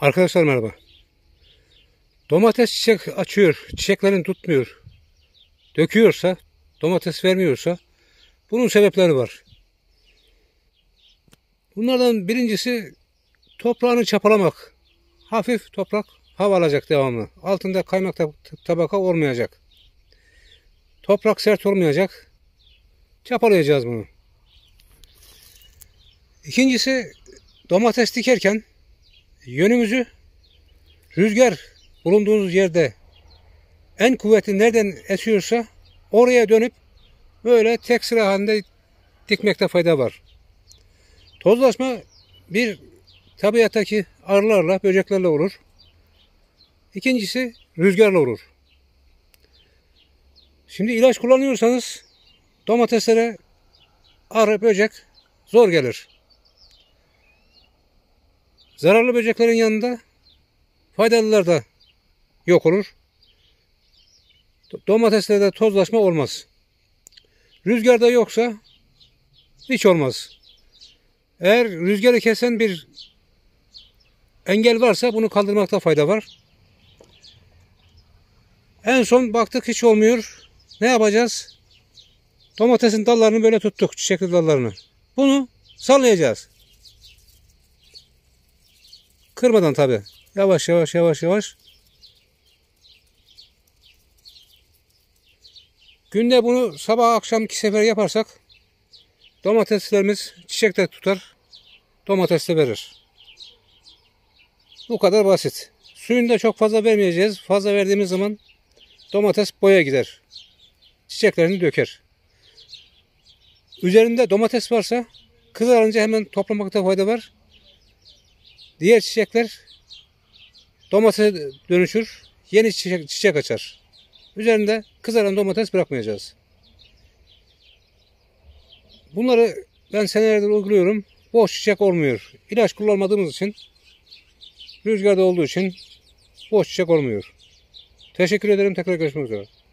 Arkadaşlar merhaba. Domates çiçek açıyor, çiçeklerin tutmuyor, döküyorsa, domates vermiyorsa bunun sebepleri var. Bunlardan birincisi toprağını çapalamak. Hafif toprak hava alacak devamlı. Altında kaymak tabaka olmayacak. Toprak sert olmayacak. Çapalayacağız bunu. İkincisi domates dikerken yönümüzü rüzgar bulunduğunuz yerde en kuvveti nereden esiyorsa oraya dönüp böyle tek sıra halinde dikmekte fayda var. Tozlaşma bir tabiattaki arılarla, böceklerle olur. İkincisi rüzgarla olur. Şimdi ilaç kullanıyorsanız domateslere arı, böcek zor gelir. Zararlı böceklerin yanında faydalılar da yok olur. Domateslerde tozlaşma olmaz. Rüzgarda yoksa hiç olmaz. Eğer rüzgarı kesen bir engel varsa bunu kaldırmakta fayda var. En son baktık hiç olmuyor. Ne yapacağız? Domatesin dallarını böyle tuttuk, çiçekli dallarını. Bunu sallayacağız. Kırmadan tabi. Yavaş yavaş yavaş yavaş. Günde bunu sabah akşamki sefer yaparsak domateslerimiz çiçekte tutar. Domates de verir. Bu kadar basit. Suyunu da çok fazla vermeyeceğiz. Fazla verdiğimiz zaman domates boya gider. Çiçeklerini döker. Üzerinde domates varsa kızarınca hemen toplamakta fayda var. Diğer çiçekler domatese dönüşür. Yeni çiçek, çiçek açar. Üzerinde kızaran domates bırakmayacağız. Bunları ben senelerdir uyguluyorum. Boş çiçek olmuyor. İlaç kullanmadığımız için rüzgarda olduğu için boş çiçek olmuyor. Teşekkür ederim. Tekrar görüşmek üzere.